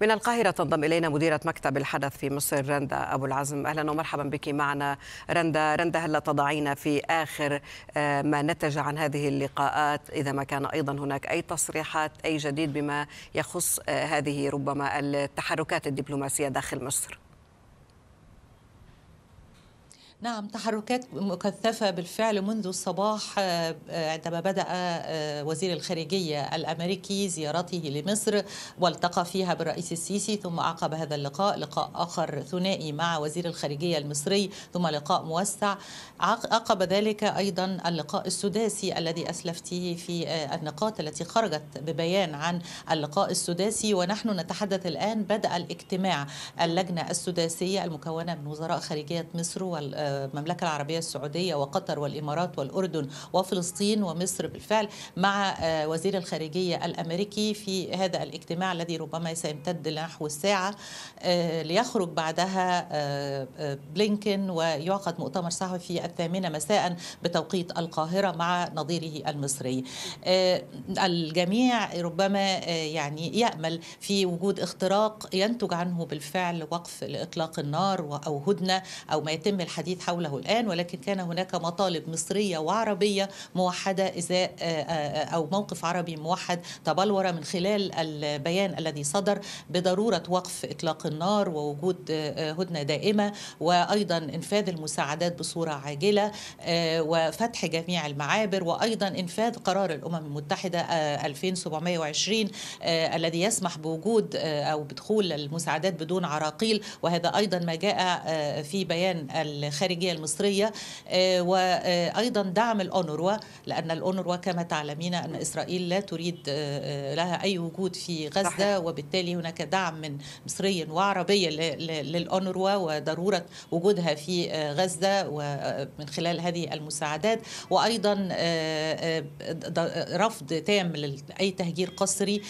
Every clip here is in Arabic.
من القاهرة تنضم إلينا مديرة مكتب الحدث في مصر رندا أبو العزم أهلا ومرحبا بك معنا رندا رندا هلا تضعينا في آخر آه، ما نتج عن هذه اللقاءات إذا ما كان أيضا هناك أي تصريحات أي جديد بما يخص آه، هذه ربما التحركات الدبلوماسية داخل مصر نعم تحركات مكثفة بالفعل منذ الصباح آه، آه، عندما بدأ آه، وزير الخارجية الأمريكي زيارته لمصر والتقى فيها بالرئيس السيسي ثم عقب هذا اللقاء لقاء آخر ثنائي مع وزير الخارجية المصري ثم لقاء موسع عقب ذلك أيضا اللقاء السداسي الذي أسلفته في النقاط التي خرجت ببيان عن اللقاء السداسي ونحن نتحدث الآن بدأ الاجتماع اللجنة السداسية المكونة من وزراء خارجية مصر وال المملكة العربية السعودية وقطر والإمارات والأردن وفلسطين ومصر بالفعل مع آه، وزير الخارجية الأمريكي في هذا الاجتماع الذي ربما سيمتد لنحو الساعة آه، ليخرج بعدها آه، بلينكن ويعقد مؤتمر صحفي الثامنة مساء بتوقيت القاهرة مع نظيره المصري الجميع ربما يعني يأمل في وجود اختراق ينتج عنه بالفعل وقف لإطلاق النار أو هدنة أو ما يتم الحديث الحديث حوله الآن ولكن كان هناك مطالب مصرية وعربية موحدة إزاء آه، آه، أو موقف عربي موحد تبلور من خلال البيان الذي صدر بضرورة وقف إطلاق النار ووجود آه، هدنة دائمة وأيضا إنفاذ المساعدات بصورة عاجلة وفتح جميع المعابر وأيضا إنفاذ قرار الأمم المتحدة 2720 الذي يسمح بوجود أو بدخول المساعدات بدون عراقيل وهذا أيضا ما جاء في بيان الخارج الخارجيه المصريه آه، وايضا دعم الاونروا لان الاونروا كما تعلمين ان اسرائيل لا تريد آه، آه، لها اي وجود في غزه صحيح. وبالتالي هناك دعم من مصري وعربي للاونروا وضروره وجودها في غزه ومن خلال هذه المساعدات وايضا رفض تام لاي تهجير قسري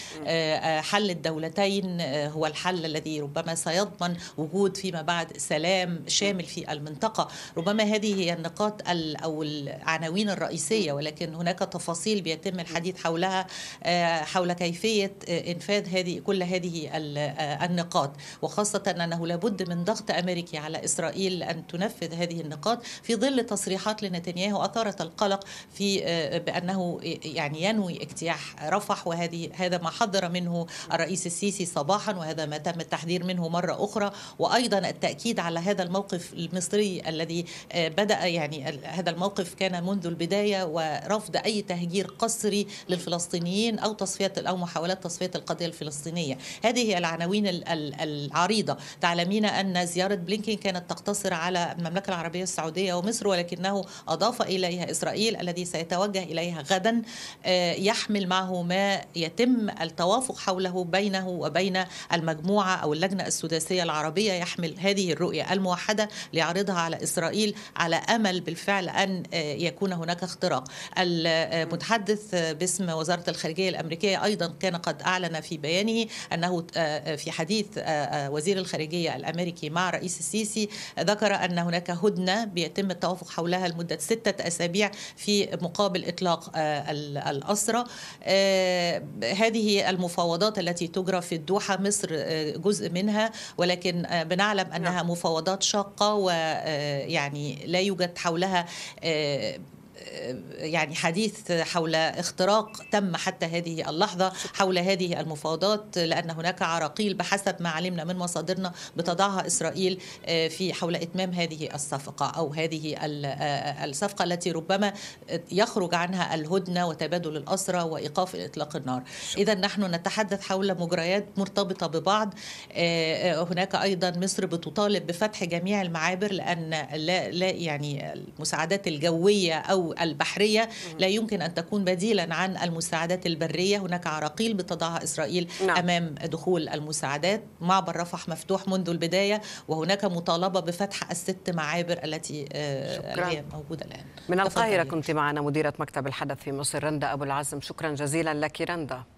حل الدولتين هو الحل الذي ربما سيضمن وجود فيما بعد سلام شامل في المنطقه ربما هذه هي النقاط أو العناوين الرئيسية ولكن هناك تفاصيل بيتم الحديث حولها آه، حول كيفية آه، إنفاذ هذه كل هذه آه، النقاط وخاصة أنه لابد من ضغط أمريكي على إسرائيل أن تنفذ هذه النقاط في ظل تصريحات لنتنياهو أثارت القلق في بأنه يعني ينوي اجتياح رفح وهذه هذا ما حذر منه الرئيس السيسي صباحا وهذا ما تم التحذير منه مرة أخرى وأيضا التأكيد على هذا الموقف المصري الذي آه، بدأ يعني هذا الموقف كان منذ البداية ورفض أي تهجير قسري للفلسطينيين أو تصفية أو محاولات تصفية القضية الفلسطينية هذه هي العناوين العريضة تعلمين أن زيارة بلينكين كانت تقتصر على المملكة العربية السعودية ومصر ولكنه أضاف إليها إسرائيل الذي سيتوجه إليها غدا آه، يحمل معه ما يتم التوافق حوله بينه وبين المجموعة أو اللجنة السداسية العربية يحمل هذه الرؤية الموحدة ليعرضها على إسرائيل على أمل بالفعل أن آه، يكون هناك اختراق المتحدث آه، باسم وزارة الخارجية الأمريكية أيضا كان قد أعلن في بيانه أنه آه، في حديث وزير الخارجية الأمريكي مع رئيس السيسي ذكر أن هناك هدنة بيتم التوافق حولها لمدة ستة أسابيع في مقابل إطلاق الأسرة هذه المفاوضات التي تجرى في الدوحة مصر جزء منها ولكن بنعلم أنها نعم. مفاوضات شاقة و يعني لا يوجد حولها آه، يعني حديث حول اختراق تم حتى هذه اللحظة حول هذه المفاوضات لأن هناك عراقيل بحسب ما علمنا من مصادرنا بتضعها إسرائيل آه، في حول إتمام هذه الصفقة أو هذه آه، الصفقة التي ربما يخرج عنها الهدنة وتبادل الأسرى وإيقاف إطلاق النار إذا نحن نتحدث حول مجريات مرتبطة ببعض آه، هناك أيضا مصر بتطالب بفتح جميع المعابر لأن لا, لا يعني المساعدات الجوية أو البحرية لا يمكن أن تكون بديلا عن المساعدات البرية هناك عراقيل بتضعها إسرائيل نعم. أمام دخول المساعدات معبر رفح مفتوح منذ البداية وهناك مطالبة بفتح الست معابر التي آه، شكرا. هي موجودة الآن من القاهرة كنت معنا مديرة مكتب الحدث في مصر رندا أبو العزم شكرا جزيلا لك رندا